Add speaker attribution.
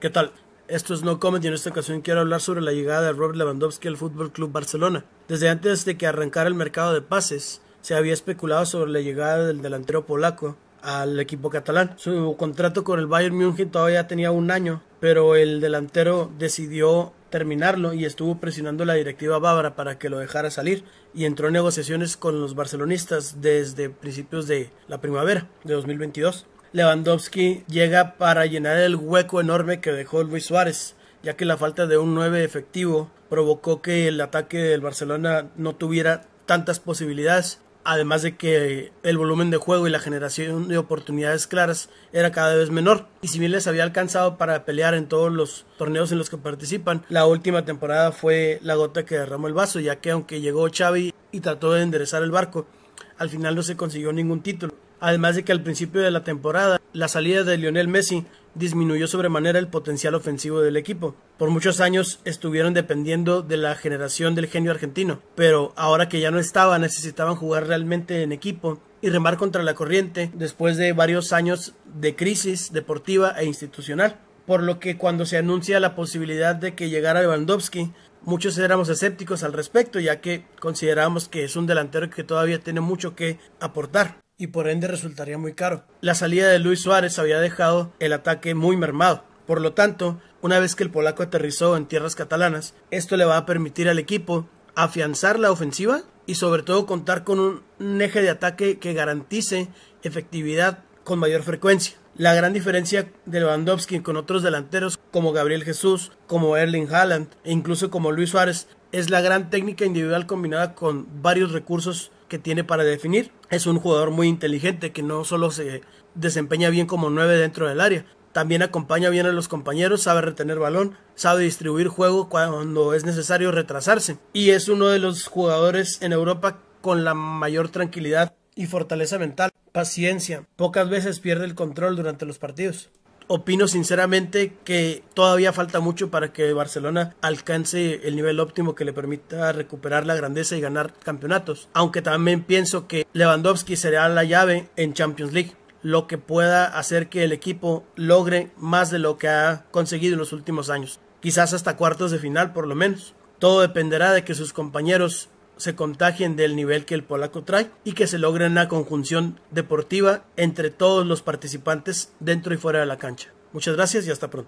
Speaker 1: ¿Qué tal? Esto es No Comment y en esta ocasión quiero hablar sobre la llegada de Robert Lewandowski al Fútbol Club Barcelona. Desde antes de que arrancara el mercado de pases, se había especulado sobre la llegada del delantero polaco al equipo catalán. Su contrato con el Bayern Múnich todavía tenía un año, pero el delantero decidió terminarlo y estuvo presionando la directiva bávara para que lo dejara salir y entró en negociaciones con los barcelonistas desde principios de la primavera de 2022. Lewandowski llega para llenar el hueco enorme que dejó Luis Suárez, ya que la falta de un 9 efectivo provocó que el ataque del Barcelona no tuviera tantas posibilidades, además de que el volumen de juego y la generación de oportunidades claras era cada vez menor. Y si bien les había alcanzado para pelear en todos los torneos en los que participan, la última temporada fue la gota que derramó el vaso, ya que aunque llegó Xavi y trató de enderezar el barco, al final no se consiguió ningún título además de que al principio de la temporada la salida de Lionel Messi disminuyó sobremanera el potencial ofensivo del equipo. Por muchos años estuvieron dependiendo de la generación del genio argentino, pero ahora que ya no estaba necesitaban jugar realmente en equipo y remar contra la corriente después de varios años de crisis deportiva e institucional. Por lo que cuando se anuncia la posibilidad de que llegara Lewandowski, muchos éramos escépticos al respecto, ya que considerábamos que es un delantero que todavía tiene mucho que aportar y por ende resultaría muy caro. La salida de Luis Suárez había dejado el ataque muy mermado. Por lo tanto, una vez que el polaco aterrizó en tierras catalanas, esto le va a permitir al equipo afianzar la ofensiva y sobre todo contar con un, eje de ataque que garantice efectividad con mayor frecuencia. La gran diferencia de Lewandowski con otros delanteros como Gabriel Jesús, como Erling Haaland e incluso como Luis Suárez es la gran técnica individual combinada con varios recursos que tiene para definir. Es un jugador muy inteligente que no solo se desempeña bien como nueve dentro del área, también acompaña bien a los compañeros, sabe retener balón, sabe distribuir juego cuando es necesario retrasarse. Y es uno de los jugadores en Europa con la mayor tranquilidad y fortaleza mental, paciencia. Pocas veces pierde el control durante los partidos opino sinceramente que todavía falta mucho para que Barcelona alcance el nivel óptimo que le permita recuperar la grandeza y ganar campeonatos. Aunque también pienso que Lewandowski será la llave en Champions League lo que pueda hacer que el equipo logre más de lo que ha conseguido en los últimos años, quizás hasta cuartos de final por lo menos. Todo dependerá de que sus compañeros se contagien del nivel que el polaco trae y que se logre una conjunción deportiva entre todos los participantes dentro y fuera de la cancha. Muchas gracias y hasta pronto.